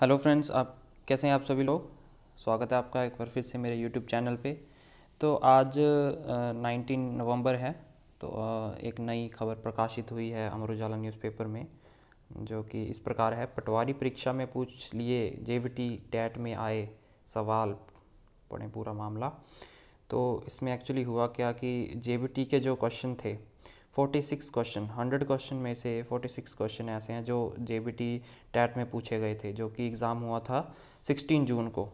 hello friends आप कैसे हैं आप सभी लोग स्वागत है आपका एक बार फिर से मेरे यूट्यूब चैनल पे तो आज नाइनटीन नवंबर है तो आ, एक नई खबर प्रकाशित हुई है अमर उजाला न्यूज़पेपर में जो कि इस प्रकार है पटवारी परीक्षा में पूछ लिए जे टैट में आए सवाल पढ़ें पूरा मामला तो इसमें एक्चुअली हुआ क्या कि जे के जो क्वेश्चन थे 46 क्वेश्चन 100 क्वेश्चन में से 46 क्वेश्चन ऐसे हैं जो जे टैट में पूछे गए थे जो कि एग्ज़ाम हुआ था 16 जून को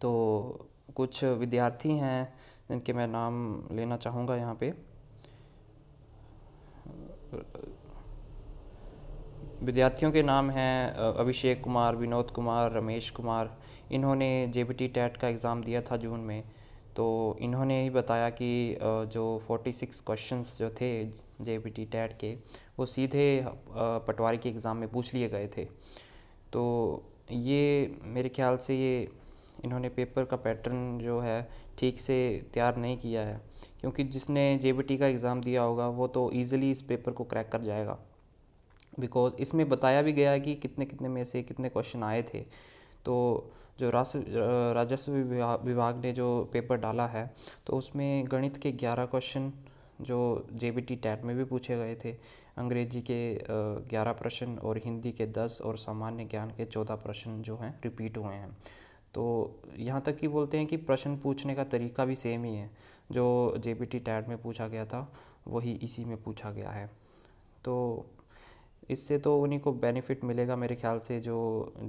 तो कुछ विद्यार्थी हैं जिनके मैं नाम लेना चाहूँगा यहाँ पे विद्यार्थियों के नाम हैं अभिषेक कुमार विनोद कुमार रमेश कुमार इन्होंने जे बी टी टैट का एग्ज़ाम दिया था जून में तो इन्होंने ही बताया कि जो 46 क्वेश्चंस जो थे जे बी टी टैट के वो सीधे पटवारी के एग्ज़ाम में पूछ लिए गए थे तो ये मेरे ख्याल से ये इन्होंने पेपर का पैटर्न जो है ठीक से तैयार नहीं किया है क्योंकि जिसने जे का एग्ज़ाम दिया होगा वो तो ईज़िली इस पेपर को क्रैक कर जाएगा बिकॉज इसमें बताया भी गया है कि कितने कितने में से कितने क्वेश्चन आए थे तो जो राजस्व राजस्व विभाग ने जो पेपर डाला है तो उसमें गणित के ग्यारह क्वेश्चन जो जे बी टी टैट में भी पूछे गए थे अंग्रेजी के ग्यारह प्रश्न और हिंदी के दस और सामान्य ज्ञान के चौदह प्रश्न जो हैं रिपीट हुए हैं तो यहाँ तक कि बोलते हैं कि प्रश्न पूछने का तरीका भी सेम ही है जो जे बी टी टैट में पूछा गया था वही इसी में पूछा गया है तो इससे तो उन्हीं को बेनिफिट मिलेगा मेरे ख्याल से जो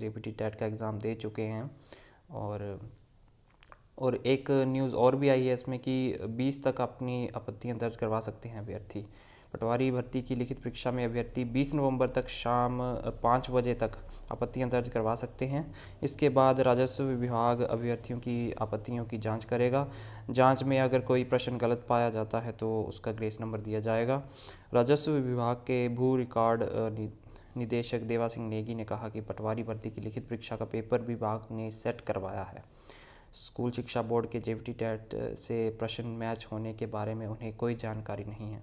जे पी टेट का एग्ज़ाम दे चुके हैं और और एक न्यूज़ और भी आई है इसमें कि 20 तक अपनी आपत्तियाँ दर्ज करवा सकते हैं अभ्यर्थी पटवारी भर्ती की लिखित परीक्षा में अभ्यर्थी 20 नवंबर तक शाम पाँच बजे तक आपत्तियां दर्ज करवा सकते हैं इसके बाद राजस्व विभाग अभ्यर्थियों की आपत्तियों की जांच करेगा जांच में अगर कोई प्रश्न गलत पाया जाता है तो उसका ग्रेस नंबर दिया जाएगा राजस्व विभाग के भू रिकॉर्ड निदेशक देवा सिंह नेगी ने कहा कि पटवारी भर्ती की लिखित परीक्षा का पेपर विभाग ने सेट करवाया है स्कूल शिक्षा बोर्ड के जेवीटी टेट से प्रश्न मैच होने के बारे में उन्हें कोई जानकारी नहीं है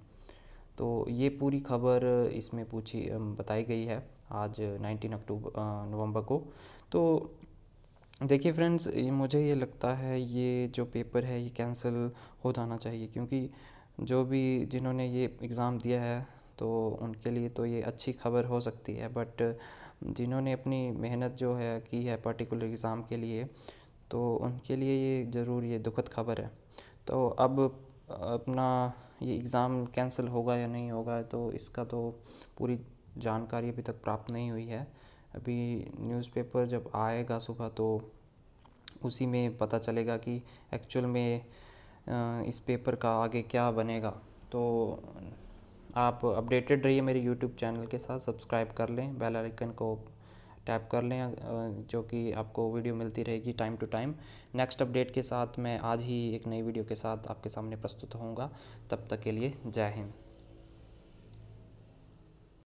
तो ये पूरी खबर इसमें पूछी बताई गई है आज 19 अक्टूबर नवंबर को तो देखिए फ्रेंड्स मुझे ये लगता है ये जो पेपर है ये कैंसिल हो जाना चाहिए क्योंकि जो भी जिन्होंने ये एग्ज़ाम दिया है तो उनके लिए तो ये अच्छी खबर हो सकती है बट जिन्होंने अपनी मेहनत जो है की है पर्टिकुलर एग्ज़ाम के लिए तो उनके लिए ये ज़रूर ये दुखद खबर है तो अब अपना ये एग्ज़ाम कैंसिल होगा या नहीं होगा तो इसका तो पूरी जानकारी अभी तक प्राप्त नहीं हुई है अभी न्यूज़पेपर जब आएगा सुबह तो उसी में पता चलेगा कि एक्चुअल में इस पेपर का आगे क्या बनेगा तो आप अपडेटेड रहिए मेरे यूट्यूब चैनल के साथ सब्सक्राइब कर लें बेल आइकन को टैप कर लें जो कि आपको वीडियो मिलती रहेगी time to time next update के साथ मैं आज ही एक नई वीडियो के साथ आपके सामने प्रस्तुत होऊंगा तब तक के लिए जय हिंद